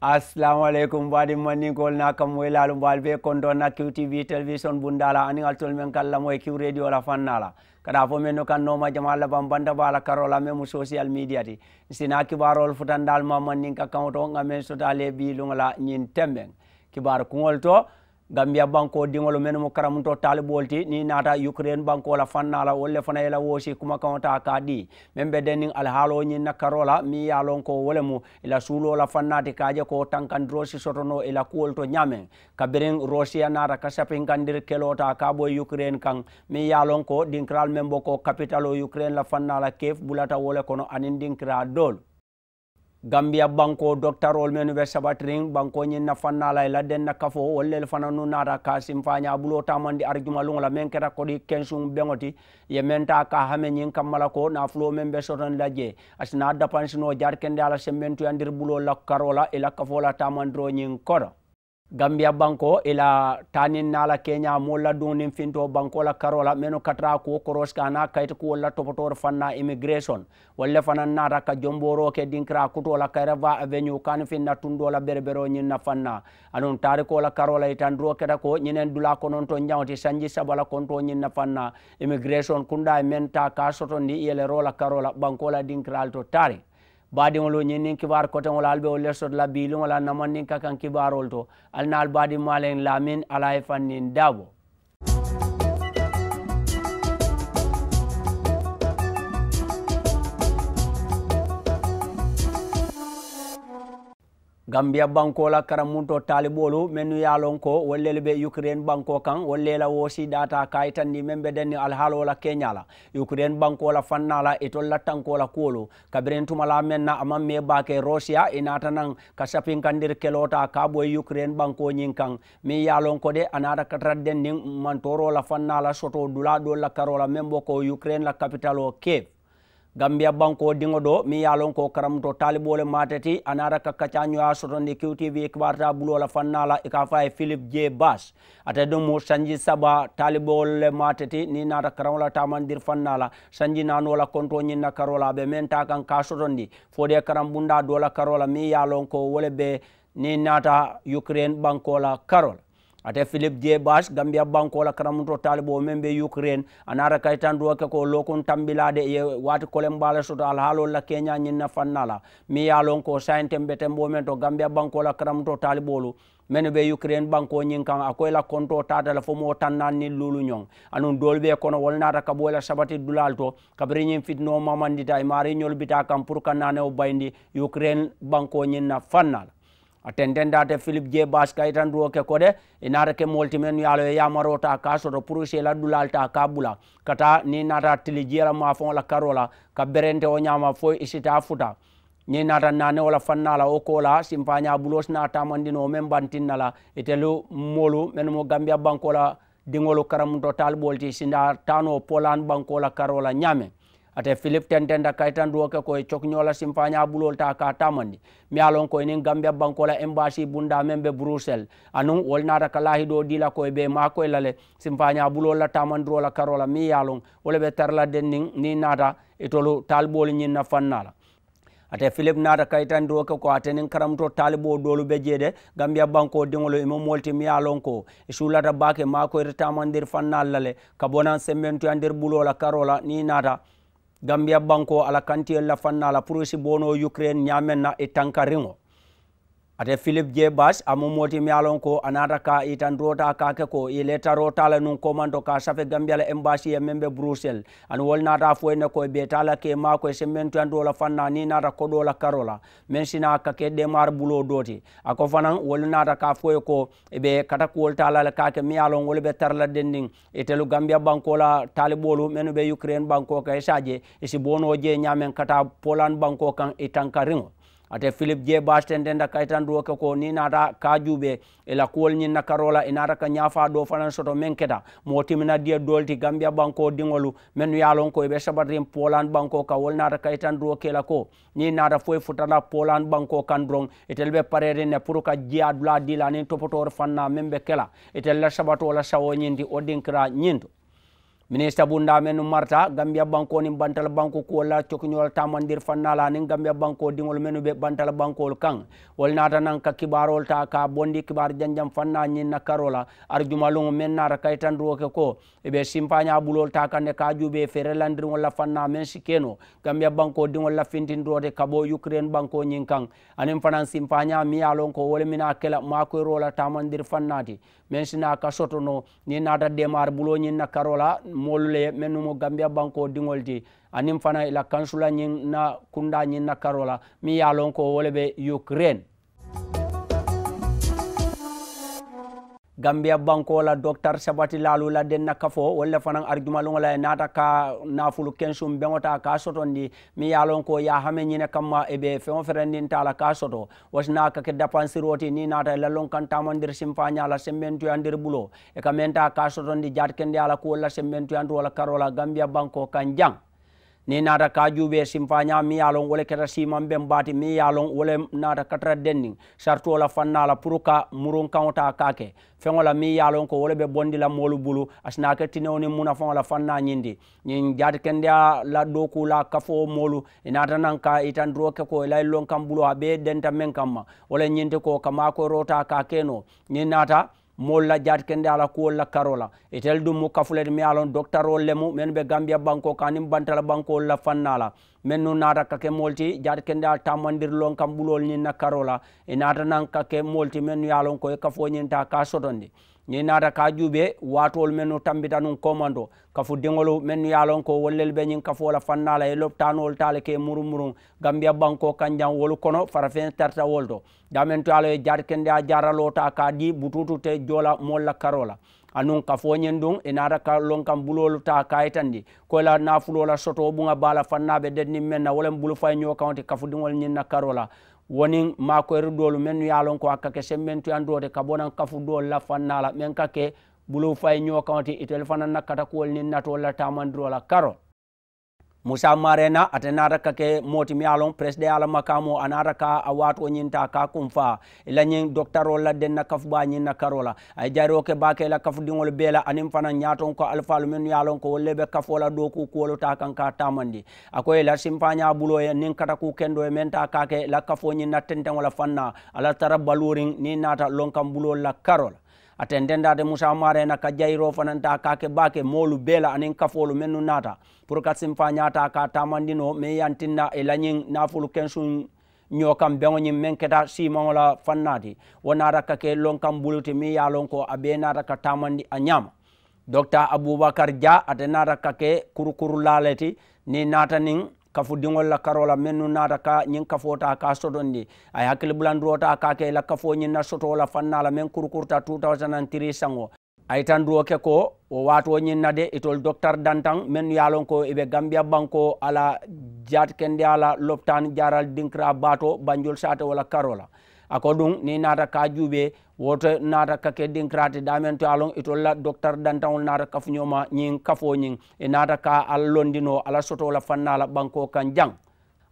assalamu aleykum mbaɗi mannikol na kam waylalum mbaal ɓe kondo nakkiw tv télévision bundala anigal tol men kallamo e kiw radio la fannala kada fo men no kannoma jam allah bam banda bala karola men mo social media ti sina kibarol futandal ma mannin ka kawto gamen sotale ɓilugala ñin temɓen kibar kuŋol to gambia banko diŋolu men mu karamunto taalibol ti ni naata ukraine banko la fanna la wolu le fana yela woosi kumakaŋo ta ka di meŋ be denniŋ alihaalo ñiŋ na karo la miŋ ye a loŋ ko wo le mu ila suulo la fanna ti ka je ko tankandiro si sotono ila kuwolu to ñaameŋ kabiriŋ rosiya naata ka sapinkandiri keloo ta ka bo ukraine kaŋ miŋ ye a loŋ ko dinkiral meŋ bo ko kapitalo ukraine la fanna la kef bulata wo le kono aniŋ dinkira doolu gambia banko doctarol menu be sabatrin banko ñin na fannala la den na kafo wollel fana nu naata ka simfaña bulo tamandi arjumalung la men keta kodi kensung beŋoti ye menta ka hame ñin kammala ko na fulo men be soton la je asina dapansino jar kende ala sembentuyandir bulo la karola ila kafo la tamandiro ñin kodo gambia banko ila tanin nala kenya molla donin finto banko la karola meno katra ko koros kana kayta ko la topotor fanna immigration walle fanan nata ka jomboro ke dinkra kuto la karava avenue kan finna tundo la berbero nyin na fanna anon tare ko la karola itan dro keda ko nyinen dula ko non to nyawti sanji sabala konto nyin na fanna immigration kunda menta ka soto ndi yele rola karola banko la dinkra to tare baadiŋolu ñiŋ niŋ kibaar koteŋolu ali be wo le soto la biiliŋo la namaŋ niŋ ka kaŋ kibaarolu to ali naal baadiŋ maaleŋ laamin ala ye fanniŋ gambia banko la karamunto talibolu mennu yalon ko wollelu be ukraine banko kan wollela wosi data kayitanni men ɓe denni alhaalola keñala ukraine banko la fannala la tanko la kuwolu kabiren tumala men na aman me bake russia inata nan ka sapinkandir kelota ka kaɓoye ukraine bankoñin kan mi yalon ko de anata katratden nin mantorola fannala soto dula ɗo la karola men bo ko ukraine la capital o kiev gambia banko dingo do mi yalon ko karam to talibole mateti anara kakacha nyoa sotonde qtv e kwarta bulola fannala ikafa e philip j bas ata do mo sanji saba talibole mateti ni nata karamla tamandir fannala sanji nanola konto nyinna karola be ta kan ka sotondi fodi fode karambunda dola karola mi yalon ko wole be ni nata ukraine banko la karola ate philip j bash gambia bankola karamuto talibo men be ukraine anara kaytan ke ko lokun tambilade ye wati kolen bala soto alhaalo la kenya nyinna fannala mi yalon ko sainten beten bo men to gambia bankola karamuto talibolu mene be ukraine banko nyin kan akoy la konto tata la fomo tannan ni lulu nyong anun dolbe kono wolnata ka bola sabati dulalto kabri nyin fitno mamandita e mari nyol bita kam pour kanane o bayndi ukraine banko nyin na fannala attendendate philippe je bas kayitan duwo ke kode inata ke molti men yaalo yamaro ta ka soto projet la ta ka bula kata ni nata tili jiyala ma fon la karola ka berente o ñama fo isita futa ni nata nane wala fannala o kola simpaña bulos na tamandino men bantinnala itelu molu men mo gambia bankola dingolu karamunto tal bolti sinda tano polan bankola karola ñame ate philip tentenda kaytanduwo ke koye cokñola simfaña bulol ta ka tamandi mi alon koye gambia bankola embassy bunda men be bruxelles anun wol nata ka lahi ɗo dila koye ɓe makoye lale simfaña bulol la tamandirola karola mi yalon wole ɓe tarla den ni nata itolu talɓoli ñinna fannala ate philip nata kayitandiro ko atenin karamto talibo dolu be jede gambia banko diŋolu imo molti miya lon ko sulata bake makoyre tamandir fannallale ka bonan semmentuyandir bulola karola ni nata gambia banko ala kantiye la fanna la pour si bono ukraine ñamen na e tankariŋo ate philip j bas amumoti mi ko anata ka itandrota kake ko ile letaro tala nun komando ka safe gambia la embassy e membe bruxelles an wol nata foyne ko be tala ke mako e semmentu andola fanna ni nata kodola karola men sina ka ke demar bulo doti ako fanan wol nata ka foy ko be kata ko tala la kake mialon alon wol be tarla dendin itelu gambia bankola talibolu menu be ukraine banko ka esaje isi si bono je nyamen kata poland banko kan itankaringo ate philip j bastenden da kayitandiro ke ko ni nata kajuɓe ela kuwol ñin na karola inata ka ñafa ɗo fanan soto men keta mo timina diya dolti gambia banko dingolu men ye ko ɓe sabatrin poland banko ka wol nata kayitandiro kela ko ni nata foye futata poland banko kan doron itel ɓe parere ne pour ka jeya dula dila nin topotore fanna men ɓe kela itel la sabato sawo ñindi o dinkira ñinto minista bunda men marta gambia banko ni bantal banko ko la coknyol tamandir fannala ni gambia banko dingol menu be bantal banko kan wol nata nan ka kibarol ta ka bondi kibar janjam fanna ni na karola arjumalung men nata kaitan roke ko be simpanya bulol ta kan ka jube ferelandir wala fanna men sikeno gambia banko dingol la fintin rode kabo ukraine banko nyin kan anen fanan simpanya mi alon ko wol mina kala mako rola tamandir fannati men sina ka sotono ni nata demar bulo nyin na karola moolu le mennu mo gambia banko diŋol ti aniŋ fana ila kansula ñiŋ na kunda ñiŋ na karo la miŋ ye a loŋ ko wo le be ukraine gambia banko la docteur sabati lalu la denna kafo wala fanan argument la nata ka nafulu kensum bengota ka sotondi mi yalon ko ya hame nyine kamma e be fe on ferendin tala ka soto wasna ka ke dapansi roti ni nata la lon kan tamandir simpanya la sementu andir bulo e ka menta ka sotondi jatkende ala ko la sementu andu wala karola gambia banko kanjang ni naata kajuuɓe simfaña mi yalon wole keta siman ɓen mbati mi yalon wole naata katara denni sartuola fannala pour ka muron kaota kake feola mi yalon ko wole ɓe bondila molu bulu asinake tinewni muna feola fanna ñindi ñin jati kendea laɗɗo kula kafo molu inata nan ka itan duro ke ko lay lon kam bulu ha ɓe denta men kamma wole ñinti ko kamakoyrota kakeno ñin naata molla jaati kende ala kuwol la karola itel dum mu kafuleti mi alon doctarol lemu men be gambia banko kanim bantala bankowol la fannala men nu naata kake molti jat kende al tamandir lon kam ɓulol ñin na karola e naata nan kake molti men nu yalon koye kafo ñinta ka sotondi ñi naata ka juuɓe watowol men no tambita num commande o ka fo diŋolu men yaalon ko wollel ɓe ñin kafo wola fannala e loptanowol tala ke murum murum gambia banko kanjan wolu kono farafin tarta wol to damen to yaalo e jaati kende a jaralota ka ɗi bututu te joola molla karola hanun kafoñen ɗum enara kalon kam bulolu ta kayitan ndi koyla nafulola soto ɓuga bala fannaɓe dennin men na wolen bulu fay ñokawnte kafudiol ñinna karola wonin makoyre dolu men yalon ko hakkake semmen tuyandode ka bonan kafudol la fannala men kake bulu fay ñokawnte itel fana nakkata kuwol ninnato la tamandirola karol musa marena ate nata kake moti mi alon presde ala makamo anata ka awato nyinta ka kumfa ila nyin doktaro la denna kaf ba nyin na karola ay jaro ke bake la kaf dingol bela anim fana nyaton ko alfalu men yalon ko lebe kafola do ku ko ta kan ka tamandi ako ila simpanya bulo ya nin kata ku kendo men ta ka ke la kafo nyin na tenten wala fanna ala tarabalurin ni nata lonkam bulo la karola ate ndendade moussa mare ena ka jayro fananta kake bake molu bela anin kafolu men nu nata pour ka sim fa ñata ka tamandino mi yantinna e lañin nafolu kensu ño kam beŋoñin men keta simaola fannati wo nata kake lon kam buluti mi ya lon ko abe nata ka tamandi a ñama docteur aboubacar dia ate nata kake kurukuru laleti ni nata nin kafu la karo la mennu naata ka ñiŋ ta ka sotondi a ye hakkili bulandirota ka ke la kafo ñiŋ na soto la fanna la meŋ kurukurta 2003 saŋo a ye duwo ke ko wo waato ñiŋ na de itol docteur dantaŋ mennu ye a loŋ ko i be gambiya banko ala jaati kendeya la lopitaan jaral dinkira baato banjol saate wo la karo la a ko ɗum ni naata ka juuɓe woto naata ka keddin krate damen to alon e tolla docteur dantawol naata kafuñoma ñin kafo ñin e naata ka allondino ala sotola fannala ɓanko kan jang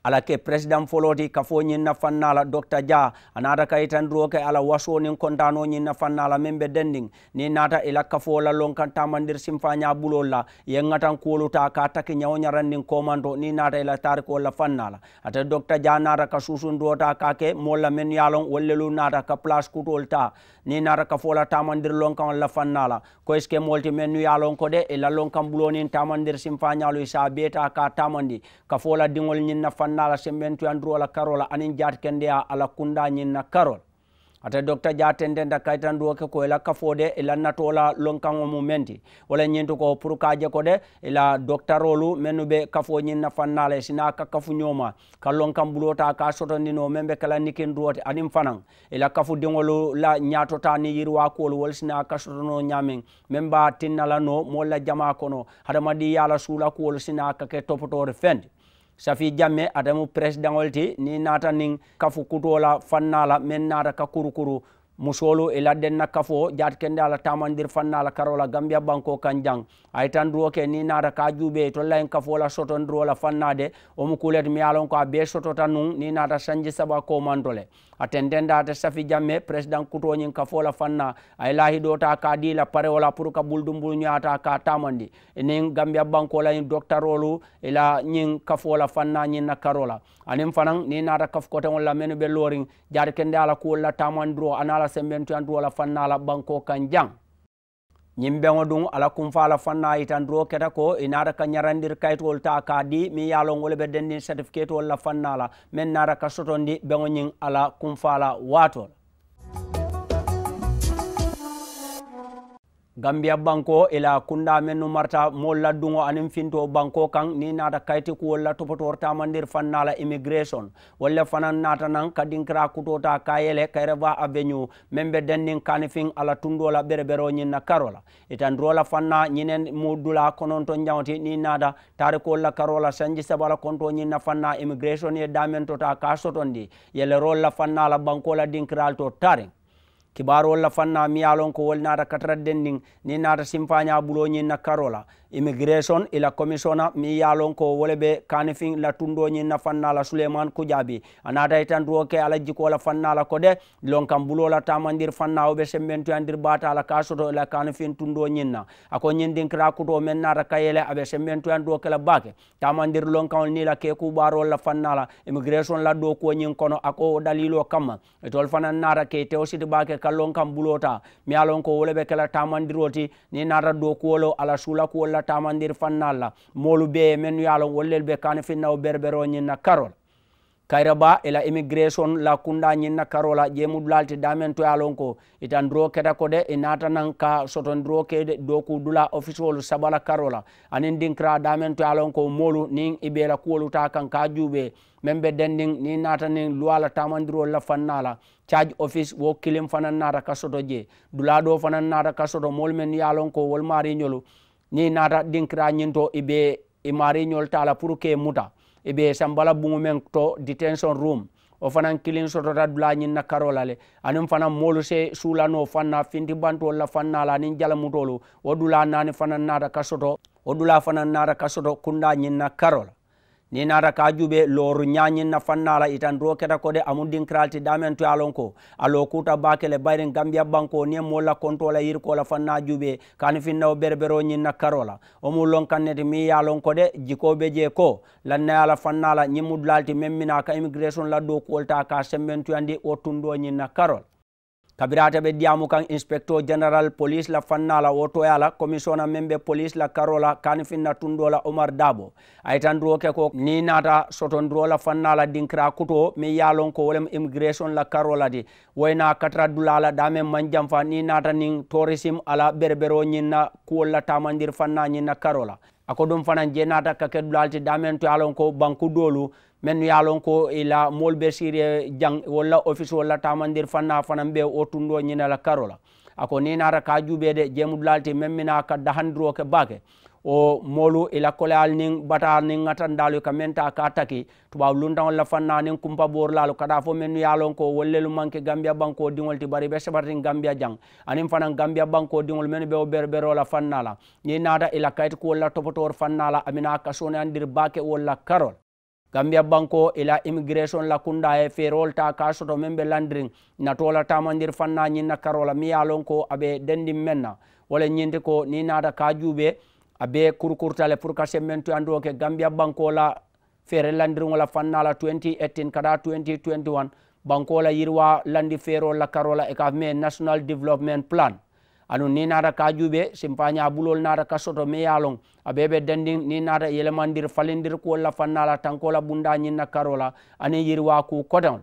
ala ke president foloti kafo ñinna fannala docteur dia anata kayitandiro ke ala waso nin kontano ñinna fannala men be dendin ni nata ila kafo la lonkan tamandir simfaña bulol la yengatan kuoluta ka taki ñawñarandin komanto ni nata ila tariko la fannala ata docteur dia nata ka susundota ka ke molla men yalon wallelu nata ka place kutol ni nata kafo la tamandir lonkan la fannala ko est molti men yalon ko de ila lonkan bulonin tamandir simfañalo isa beta ka tamandi kafo la dingol ñinna fannala nala semmentu e andurola karola anin jati kende a ala kunda ñinna karol ata docteur diatendenda kayitan duwoke ko ila e kafode ila e natola lonkano mumenti wala ñintu ko pour kaje ko de ila docteur olu mennu ɓe kafo ñin nafan nala e sina ka kafuñoma ka lonkan ɓulota ka sotondino men ɓe kala nikin duwote anin fanan ila kafu diŋolu la ñatota ni yirwakolu wala sina ka sotono ñamin men ba tinnala no molla jama kono haɗamaɗi yala suulakuwolu sina ka ke topotore fendi safi jamme atemu president ti ni nata nin kafu kutola fannala men nata ka kurukuru musolu ila denna kafo jat kende ala tamandir fanna ala karola gambia banko kanjang ay tan duro ke ni nara ka jube to lain kafo la soton duro la fannade o mu kulet mi alon ko be soto tanu ni nata sanji saba ko mandole atendenda ata safi jamme president kuto nyin kafo la fanna ay lahi do ta ka di la pare wala pour ka buldum bul nyata ka tamandi ni gambia banko la rolu ila nyin kafo la fanna nyin na karola anim fanan ni kaf kafko tan wala menu be loring jat kende ala ko la tamandro anala sembeni tu yandu ala fanna ala banko kan jang yimɓeŋo ɗum ala kumfa ala fanna yitanduro keta ko inata ka ñarandir kayitowol ta ka di min yalongole ɓe dendin certificate wol la fannala min nata ka sotondi ɓeŋo ñin ala kumfa ala watol gambia banko ila e kunda men nu marta mol laddugo anin finto banko kan ni nata kayti kuwolla topotortama nder fannala immigration walla fanan nata nan kadinkira kutota kayele kayreva avenue men ɓe dennin kani fin ala tundola ɓere ɓero ñinna karola itan rola fanna ñinen mudula konon to jawti ni nata tari kuwolla karola sanji sabala konto ñinna fanna immigration ye damen tota ka sotondi yele rolla fannala bankola dinkiral to tarin kibarol la fanna mi yalon ko wolnata kataradden ndin ni nata simfaña ɓuloñin na karola immigration ila commissiona mi yalon ko wole kanifin la tundoñin na fanna la souleyman kujabi anata tan duwo ke ala jikola fanna la kode lon kam bulola tamandir fanna oɓe sembentuyandir bata la kasoto ila kanifin tundoñin na ako ñindin kira kuto men nata kayele aɓe sembentuyan duwo kela bake tamandir lon kam ni la ke kubarol la fanna la immigration la do koñin kono ako dalilo kamma etol fanan nata ke tew siti bake kallon kan bulota mi alon ko wole be tamandiro ti ni nata do kuwolo ala sula kuwol la tamandir fannal la molu beye men yalon wollel be kane finnawo berbero ñinna karol kayraba ela immigration la kunda ñinna karola jemudulal ti damen to yalon ko itan dro keta ko de inata nan ka soton dro kede doku dula official sabala karola anin dinkra damen to lon ko molu nin i ibela kuwolu ta kan ka juube men be dendin ni natanin luwala tamandirol la fannala charge office wo kilim fanan nata ka soto je dulado fanan nata ka soto mol men yalon ko wol mari nyolu ni nata dinkira nyinto ibe i mari nyol tala pour ke muta ibe sambala bungu men to detention room o fanan kilin sotota dula ñin na karola le anin fana moolu se suulano fanna finti bantol la fannala anin jalamutolu wo dula nani fanan nata ka soto dula fanan nata ka soto kunda ñin na karola ni nata kajuɓe looru ñañin nafannala itan do keta kode amun dinkiralti damen to alon ko alo kuta bakele bayrin gambia banko ni molla contola yir kola fanna juɓe kani finnawo berbero ñin na karola omu lonkannete mi yalon kode jikoɓe je ko lannayala fannala ñimmudulalti memmina ka immigration laddo kuwolta ka semmentuyandi wottundo ñin na karola kabirata ɓe diyamu kan inspector général police la fannala wotoyala commissiona men ɓe police la karola kani finna tundola omar dabo aytanduro ke ko ni nata sotonduro la fannala dinkra kuto mi yalon ko wolem immigration la karola di wayna katra dulala dame manjam fa ni nata nin tourism ala berbero ñinna kuwol la tamandir fanna ñinna karola ako ɗum fanan nata kake dulalti damen to yalon ko banku dolu min yalon ko ila molɓe sirie jang walla office walla tamandir fanna fanan ɓe o tundo ñinala karola ako ninara ka juɓede jemudu lalti min mina ka dahandiro ke bake o molu ila koleyal nin bata nin gatandalo ka menta ka taki tubaw lunta walla fanna nin kumpa borlalo kada fo min yalon ko wallelu manque gambia banque o diŋol ti bari ɓe sabatin gambia jang anin fana gambia banque o diŋol min ɓe o berberola fannala ni nata ila kayit ko walla topotor fannala amina ka sonandir bake walla karol gambia banko ila immigration la kunda e ferol ta ka soto men be landrin na tola tamandir fanna nyin na karola mi yalon ko abe dendi menna wala nyinde ko ni nada ka jube abe kurkurtale pour ka semmentu ando ke gambia banko la fere landrin wala fanna la 2018 kada 2021 banko la yirwa landi ferol la karola e ka me national development plan anum ni nata kajuɓe simpaña bulol nata kasoto meyalon aɓeɓe dandi ni nata yelemandir falidir kuwolla fannala tankola bunda ñinna karola anin yirwa ku kodol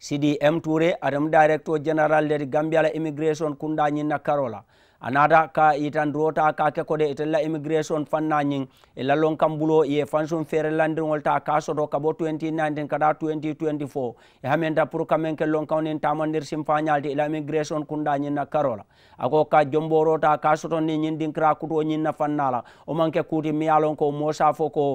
sidi m touré adam director general der gambia la immigration kunda nyinna karola anata ka itan rota ka ke kode itella immigration fanna nyin ila lon kambulo ye fansun fere landin wolta ka sodo ka bo 2019 kada 2024 ya hamenta pour kamen ke lon kawnin tamandir simfanyal de ila immigration kunda nyin karola ako ka jombo rota ka sodo ni nyin din kra kuto nyin fannala o manke kuti miyalon ko mosa foko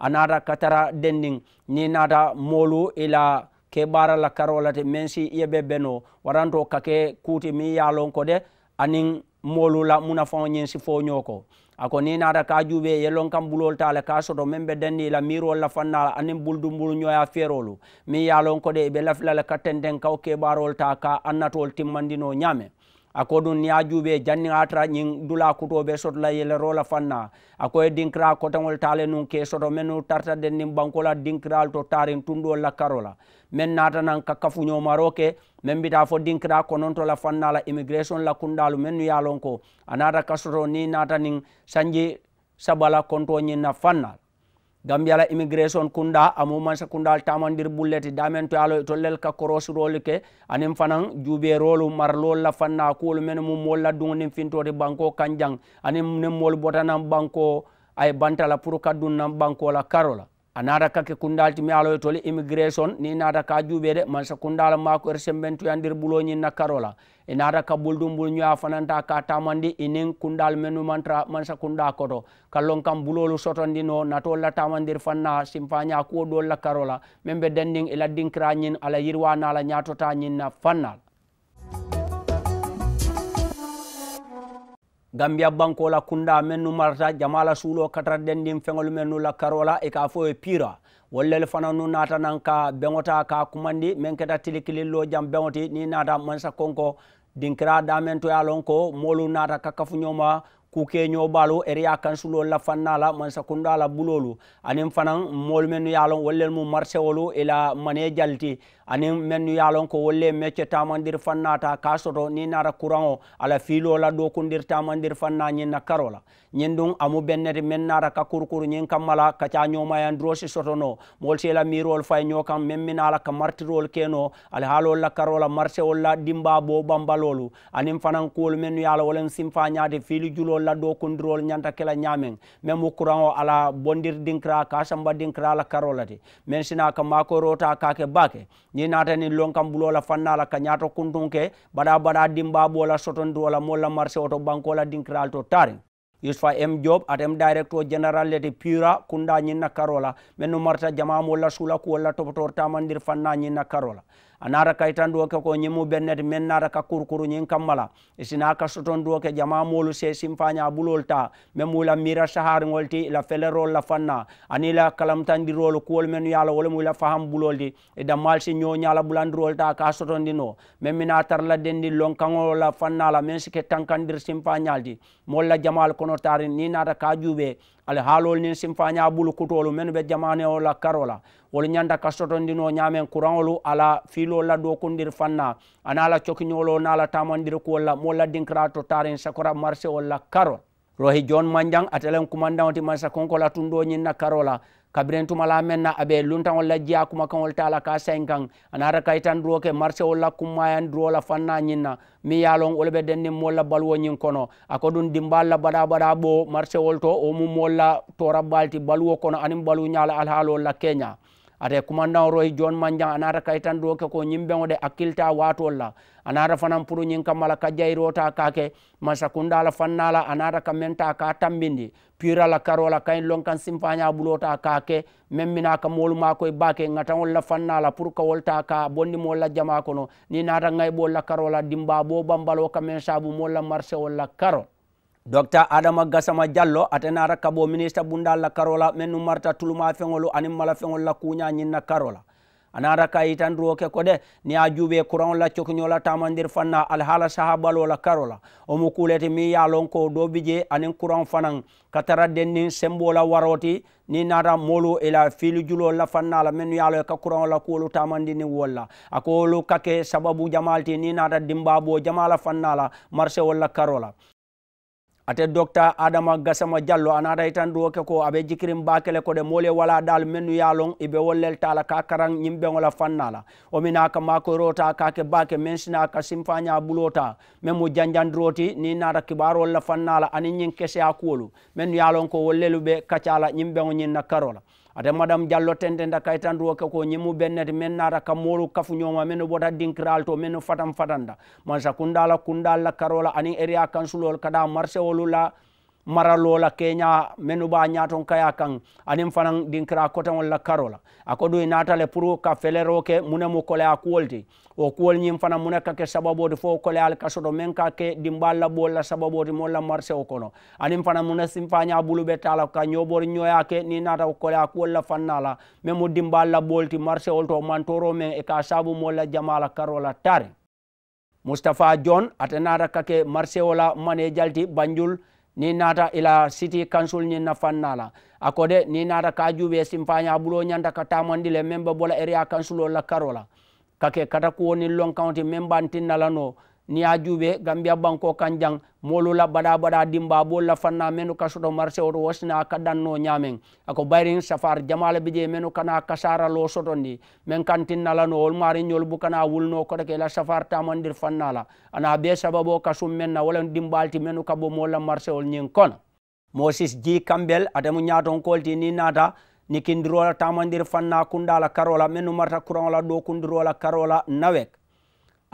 anata katara denning ni nata molu ila ke ɓaralla karolate min si yeɓe beno waranto kake kuti mi yalon ko de anin molula muna fo ñin si fo ñoko ako ni nata ka juɓe yelon kam ɓulol tale ka soto min ɓe dendila miirol la fannala anin buldumbulu ñoya feerolu min yalon ko de ɓe lafilala kattenden kaw keɓarol ta ka annatol timmandino ñame ako ɗum ni a juuɓe janni a tara ñin dula kutoɓe sotola yelerola fanna akoye dinkira kotagol tale nun ke soto menu tarta den nin bankola dinkiral to tarin la karola men nata nan ka kafuñomaro ke men bita fo dinkira konontola fanna la immigration la kundalu min yalon ko a nata kasoto ni nata nin sanji sabala konto ñinna fannal gambiyala immigration kunda amumansa kundal tamandir bulleti damen to yalo lel ka korosirolu ke anin fanan juuɓerolu marlol la fanna kuwolu men mum molla finto fintoti banko kanjang anin nin mol botanan banko ay la pour kadun nan banko la karola a natakake kundal timi aloye toli immigration ni nataka juɓede mansa kundala mako er sembentuyandir buloñin na karola e nataka buldum bul ñoya fananta ka tamandi inin e kundal menumantra mansa kunda koto kallon kam bulolu sotondi no natolla tamandir fanna simpaña kuwo ɗolla karola min ɓe dendin e laddinkiraƴin ala yirwanala ñatota ñin na fannala gambia banko la kunda mennu marata la sulo katara dendin feŋolu mennu la karola e ka fo ye pira wallel fana nu nata nan ka beŋota ka kumandi meŋ keta tilikilillo jam beŋoti ni nata mansa konko dinkira damen to ye lon ko moolu nata ka kafuñoma kuke ñobalu eriya kansulol la fanna la mansakunda la bulolu anin fanan moolu mennu ye lon wallel mu marché wolu ila mane jalti anin men yaa lon ko wolle mecce tamandir fannata ka soto ni nara courant o ala fiilola ɗokundir tamandir fanna ñin na karola ñin ɗum amu bennete men nara ka kurkur ñin kammala kaca ñomayan drosi sotono mol sela mirol fay ño kam men minala ka martirol keno ala haalolla karola marché olla dimba bo bambalolu anin fanan kuwol men yaala wolen simfañade fiili julol la ɗokundirol ñanta kela ñamen men mo courant o ala bondir dinkra ka samba dinkra la karola de men sina ka makoro ta kake baake ni natani lonkam bulola fannala ka ñato kuntunke bada bada dimbabu wala sotondi wala molla marché oto banko la dinkral to tarin yusfa m job atem m directeur general lete pura kunda ñinna karola men no marta jama la sula ko la topotor tamandir fanna ñinna karola anara kaitan duwa ke ko nyimu bennet men nara ka kurkuru nyin kammala isina ka soton duwa ke jama molu se simfanya bulolta memula mira sahar ngolti la felerol la fanna anila kalamtandi rol kuol men yala wala mula faham buloldi e damal si nyo nyala bulandrol ta ka soton dino memina tarla dendi lonkango la fanna la men sike tankandir simfanyaldi molla jamal kono tarin ni nara ka jube ali haalol nin simfaña ɓulu kutolu men ɓe jamane o la karola wol ñanda ka sotondino ñamen courantolu ala fiilol la dokundir fanna ana ala cokiñolo na ala tamandir kuwol la molla dinkra to tarin sakora marché la karo rohi john mandiang atelen ti mansa konko la tundoñin na karo la kabiren tumala men na abe luntaŋol la jiya kuma kaŋol ta la ka sayin kaŋ anata kayitan duro ke marséwol la kummayan la fanna ñiŋ na miŋ ye a loŋ wolu be denniŋ la baluwo kono a ko duŋ dimbaal la badabada bo marséwol to o mu moolu la tora baal baluwo kono aniŋ balu ñaa la la keña ate kumannawro e jon manja anata kaitan do ke ko ñimɓeŋo de akilta watol la anata fanan pour ñin kamala ka ta kake masakundala fannala anata ka menta ka tambindi pirala karola kayin lon kan simfaña ɓulota kake men mina ka moolu ma bake ŋataŋol la fannala pour ka wolta ka bondi mool la jama kono ni nata ŋayɓol la karola dimba bo bambalo ka men sabu mool la marché ol la karol docteur adama gasama diallo atenara kabo ministre bundal la karola mennu marta tuluma feŋolu aniŋ mala feŋolu la kuña ñiŋ na karola anara ka yitanduwo ke ko de ni a juube kuraŋo la cokiño la tamandir fanna alhala sahabalo la karola omu kuleti miŋ ye lon ko do bije aniŋ kuraŋo fanaŋ ka tara denniŋ sembo la waroti ni nata moolu ila fiili julol la fanna la mennu ye lo ka kuraŋo la kuwolu tamandi ni wol la a ko wolu ka ke sababu jamal ti ni nata dimbabo jama la fanna la marse la ate docteur adama gasama diallo anata itan ke ko aɓe jikirin bakele kode de mole wala dal menu yalon ibe wollel tala ka karang nyimbe ngola fannala o mina ka mako rota ka ke bake mensina ka simfanya bulota memo janjandroti ni nata kibaro la fannala ani nyin kese a akulu menu yalon ko wollelu be kacala nyimbe ngonyin na karola ada madame diallo tende nda kay tan roke ko ñimu ɓennete min nata kam moolu kafuñoma min no ɓota dinkiral to min no fatam fatanda mansa kundala kundal la karola anin area kansulol kada marché olu la mara lola keña menu ɓa ñaton kaya kan anin fanan dinkira kotaolla karola ako ɗo natale pour ka feleroke munemo kole a kuwolti o kuwol ñin fana mune kake sababoti fo kole al kasoto men ka ke dimballa ɓolla sababoti molla marché o kono anin fana mune simfaña buluɓe tala ka ñobori ñoyake ni nata kole a kuwolla fannala men mo dimballa ɓolti marché ol to mantoro men e ka sabu molla jamala karola tare moustapha john atenata kake marché ola mane jalti banjul ni naata ila city council ñin na fannala a kode ni naata ka juuɓe simpaña ɓulo ñanta ka tamandile men ɓe bola area council o la karola kake kata kuwo nin long county men ɓantinnalano ni ya juɓe gambia banko kan molula baɗa baɗa dimba bolla fanna menu kasuɗo marché oto wasina ka danno ñamen ako bayrin safar jamala bije menu kana kasara lo sotondi min kantinnalano wol mariñol bukana wulno koɗo la safar tamandir fannala ana be sababo kasum men na walan dimbalti menu kabo molla marché ol ñin kono mosis ji kambel adamu ni nata ni kindirola tamandir fanna kundala karola menu marta kurangola ɗo kundirola karola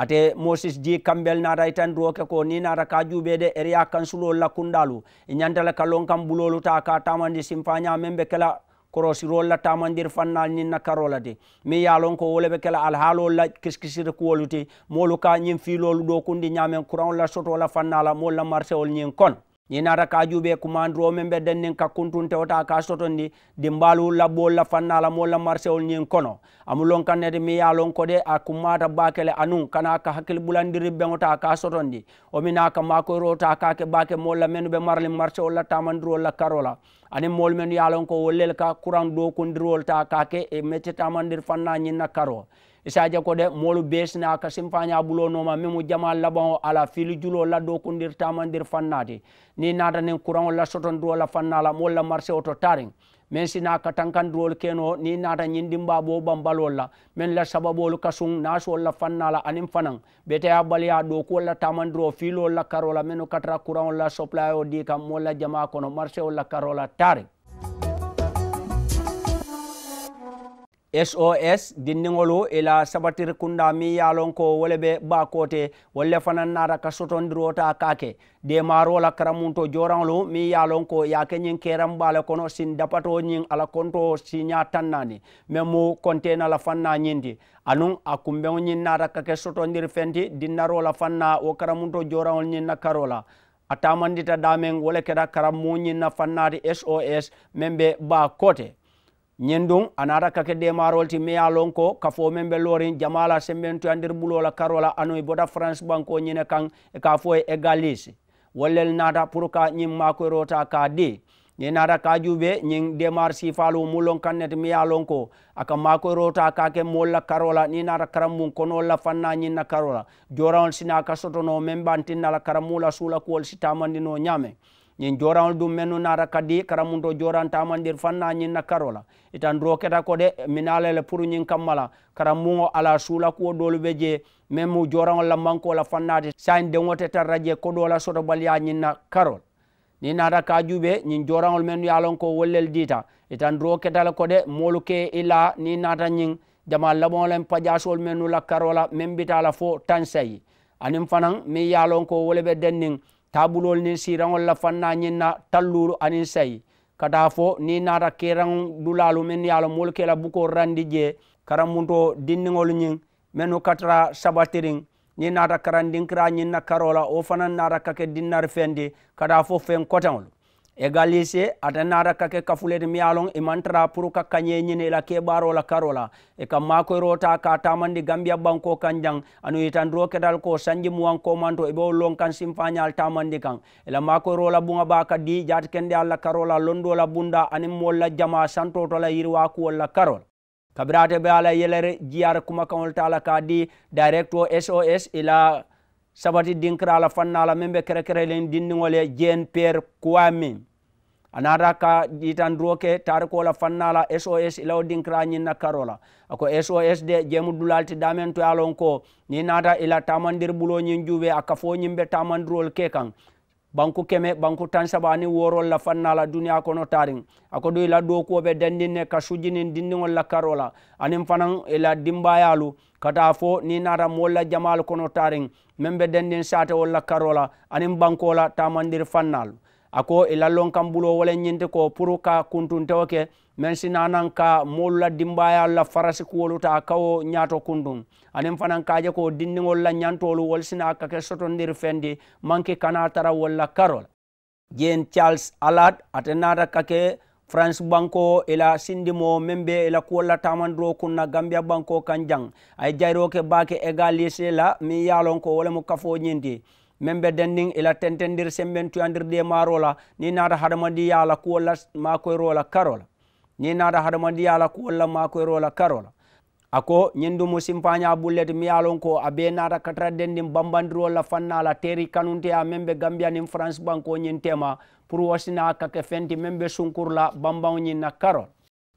ate moses ji kambel nata itan duwoke ko ni nata ka juɓede ereya kansulol la kundalu e ñantala kalon kam bulolu ta ka tamandi simfaña men be kela korosirol la tamandir fannal ni na karola te mi yalon ko wole be kela alhaalol la kiskisir kuwolu te molu ka ñin filolu ɗo kundi nyamen courant la soto la fannala mol la marché ol ñin kon ñinata ka juuɓe kumandiromen ɓe den nin kakkuntun tewta ka soton ni di mbalu laɓɓolla fannala molla marché ol ñin kono amu lon kan nede mi yalon koɗe a kummata bakele anun kana ka hakkille ɓulandiri ɓeŋota ka soton ɗi omina ka makoyrota kake bake molla menuɓe marlin marché ol lattamandiro lakkarola ani moolu men ye lon ko wollel ka kuran dokundirwol ta ka ke mecce tamandir fanna ñinna karo isaje ko de moolu besina ka simfaña bulonoma memu jama laban ala filu julo la dokundir tamandir fannati ni nata nin kuranol la sotondirwo la fanna la moolu la marché oto taring min sinaka tan kan drol keno ni nata ñindimba ɓoɓam balolla min la sababol kasun nasolla fannala anin fanan ɓete a baliya ɗo kuwolla tamandiro filolla karola min katara courant olla soplayo di kam molla jama kono marché olla karola tare sos dinniŋolu i la sabatiri kunda miŋ ye a loŋ ko wo le be baakote wo le fanaŋ naata ka sotondiro ta ka ke demaaro la karamunto joraŋolu miŋ ye a loŋ ko ye a ke ñiŋ keeraŋ baa le kono siŋ dapato ñiŋ a la konto siiña taŋ naani meŋ mu konteena la faŋ na ñiŋ ti anuŋ a kunbeŋo ñiŋ naata ka ke sotondiri feŋ ti dinnaro la faŋ na wo karamunto joraŋolu ñiŋ na karo la a taamandita daameŋ wo le keta karammu ñiŋ na faŋ naati sos meŋ be baa kote ñendun a nata kake demarol ti meya lon ko kafo men ɓe lorin jamala semmento a e nder ɓulola karola ano e boda france banko ñine kan e ka fo e égalise wollel nata pour ka ñin makoyrota e ka de ñi nata ka juɓe ñin demar sifalu mulon kan nete meya lon ko aka makoyrota e kake molla karola ni nata karammum kono lla fanna ñinna karola jorawol sina ka sotono men ɓantinnala karammula suula kuwol si tamandino ñame ñin jorawol ɗum men nu nara kadi kara mum to jorantamandir fanna ñin na karola itan roketa ko de minalele pour ñin kammala kara mumo ala suula kuwo ɗolu ɓe je men mu jorawol la mankola fannade sain dewoteta radie koɗola soto balya ñinna karol ni nara kajuɓe ñin jorawol men nu yalon ko wollel dita itan roketala ko de molu ke ila ni nata ñin jama laɓolen paƴasol men nu la karola men mbitala fo tan sayi anin fanan min yalon ko wole ɓe den nin tabulol nin sirangol la fanna nyinna tallulu anin sayi kata fo ni nata kerang dulalu yalo kela buko randi je karamunto dinningol nyin menu katra sabatiring. ni nata karandin kra karola o fanan nata kake dinnar fendi kata fo fen kotangol egalise atanara kake kafuleti miyalon imantara pour ka kañe ñine la keɓaro la karola e ka makoyrota ka tamandi gambia banko kanjang jang anu yitandiro kedal ko sanji muwankomanto eɓe o lon kan simfañal tamandi kan ela makoyrola ɓuga ba ka di jati kende alla karola londola bunda anin molla jama santotola yirwa kuwolla karola kabirate be ala yelere jiyar kumakaŋol tala ka di directo sos ila sabati dinkira ala fanna ala min ɓe kerekerelen dindigole jen pierre kuwamin anata ka ɗitan roke tare kola fannala sos ilawo dinkira ñinna karola ako sos de jemu dulalti damen to alon ko ni nata ila tamandir ɓuloñin juuɓe a kafo ñimɓe tamandirol ke kan banku keme banku tan saba ani worol la fannala duniya kono tarin ako ɗo ila ɗokuoɓe dandinne ka sujinin dindigol la karola anin fanan ila dimbayalu kata fo ni nata molla jamal kono taren min ɓe denndin sate walla karola anin bankola tamandir fannal ako e lallon kam bulo wala ñinte ko pour ka kuntuntewoke min sinanan ka molula dimbayalla farasi kuwoluta kawo ñato kuntun anin fanan kaje ko dindiolla ñantolu wol sina kake sotondir fendi manki kana tara walla karola jen charles alad atenata kake france banko ela sindimo membe ela kuwolla tamandiro kunna gambia banko kan jang ay jayroke bake égalisé e la min yalon ko wolemo kafoñinti membe dendin ela tentendir semben tuyandirde marola ni nata haɗamandi yala kuwolla makoyrola karola ni nata haɗamandi yala kuwolla makoyrola karola ako ñendu mu simpaña bullet mi yalon ko abe nata katara dendin bambandiro la fanna la teri kanunte a membe gambia nin france banko ñin tema pour wasina kake fenti membe sunkur la bambaw ñin na karol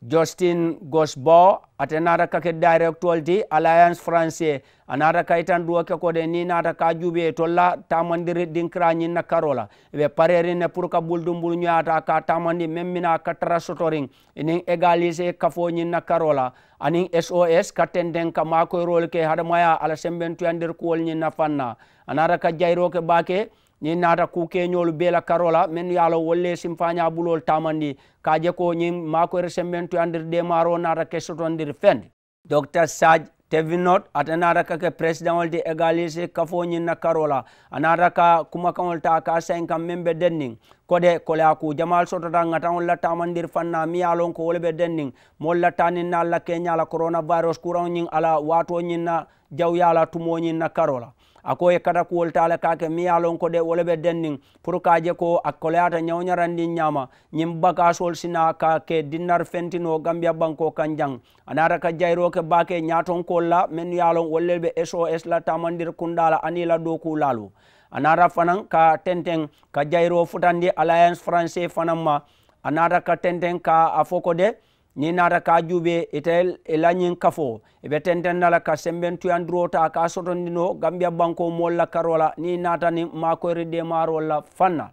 Justin Gosbo nata kake directol ti Alliance Français anata ka itan duwa ke kode ni nata ka jube tolla tamandiri dinkra nyin na karola be pareri ne pour ka buldum bul nyaata ka tamandi memmina ka tra sotoring inin egalise kafo nyin na karola anin SOS ka tenden ka mako rol ke hadamaya ala semben tuyandir kuwol nyin na fanna anata ka jairo ke bake ñiŋ naata kuukeeñoolu bee la karola la mennu ye a loŋ wolu le sinfaña buloolu taamandi ka je ko ñiŋ maakoyre sembentuyandir deemaaroo naata ke sotondiri fendi docteur sage tevinot ate naata ka ke présidentol ti égalise kafo ñiŋ na karola la a naata ka kumakaŋol ta ka sayin kaŋ meŋ be den kode kole a ku jamal sotota ŋataŋol la tamandir fanna mi ye a loŋ ko wolu be den moolu la taaniŋ naal la keña la coronavirus kuraŋo ñiŋ ala waato ñiŋ na jawya la tumo ñiŋ na karola ako yekkata kuwol tala kake mi yalon ko ɗe wole ɓe denndin pour kaje ko akkoleyata ñawñarandin ñama ñin bagasol sina kake dinnar fentino gambia banko kan jang anata ka jayroke bake ñaton kolla min yalon wolle ɓe sos la tamandir kundala anila dow ku lalu anata fanan ka tenten ka jayro futandi alliance français fanan ma anata ka tenten ka afoko de ni nata ka juuɓe itel e lañin kafo eɓe tentennala ka semben tuyandirota ka sotondino gam ɓiya banko molla karola ni natani makoyre de maro walla fanna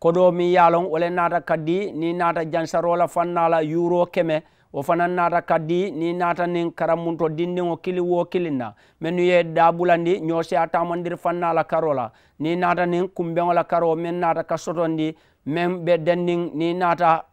koɗo min yalon wole nata kaddi ni nata jansarola fannala yuro keme o fana nata kaddi ni natanin karammunto dindigo kili wo kilinna min wiye dabulandi ñoose a tamandir fannala karola ni natanin kumbegola karo min nata ka sotondi min ɓe dendin ni nata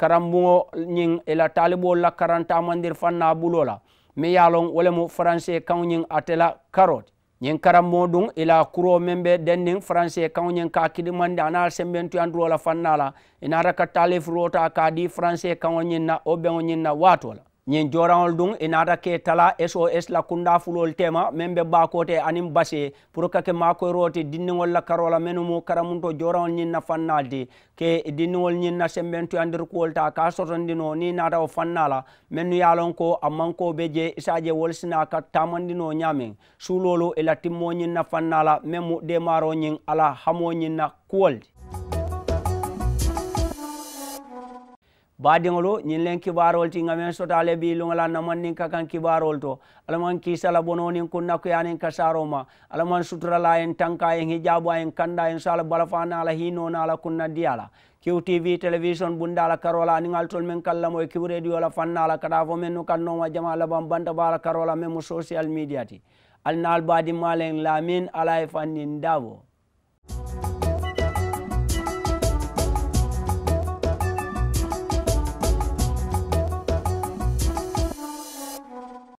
karambuŋo ñiŋ ila taalibol la karantamandir fanna bulo la mi ye loŋ wo lemu faransé kaŋo ñiŋ ate la karot ñiŋ karambuŋo duŋ ila kuro meŋ be denniŋ faransé kaŋo ñiŋ ka kidimandi anaŋ sembentuyanduro la fanna la i naata ka taalifuro ka di faransé kaŋo ñiŋ na wo beŋo ñiŋ na waato la ñin joraŋol duŋ i e naata ke tala sos la kunda fulol tema meŋ be baakote aniŋ base pour ka ke maakoyiro ti dinniŋol la karo la mennu mu karamunto joraŋol ñiŋ na fannal ti ke dinniŋol ñiŋ na sembentuyandir kuwol ta ka sotondino niŋ naata wo fanna la mennu ye a loŋ ko a manko be je isa je wolu sina ka tamandino ñaameŋ suulolu i e la timmo ñiŋ na fanna la meŋ mu demaro ñiŋ ala hamo ñiŋ na kuwol ti baadiŋolu ñiŋ leŋ kibaarol ti ŋa meŋ sota le bii luŋo la namaŋ niŋ ka kaŋ kibaarol to alla maŋ kiisa la bono niŋ kunnakuya niŋ kasaaro ma alla maŋ sutura la a yeŋ tanka a yeŋ hijaabu a yeŋ kanda a yeŋ so a la balafa na a la hiinoo na a la kunna diya la QTV television bunda la karola ni ngal tol men kallamo e kiw radio la fanna la kada fo men no kanno ma jama la bam banda bala karola men mo social media ti al nal badi malen lamin alay e fannin davo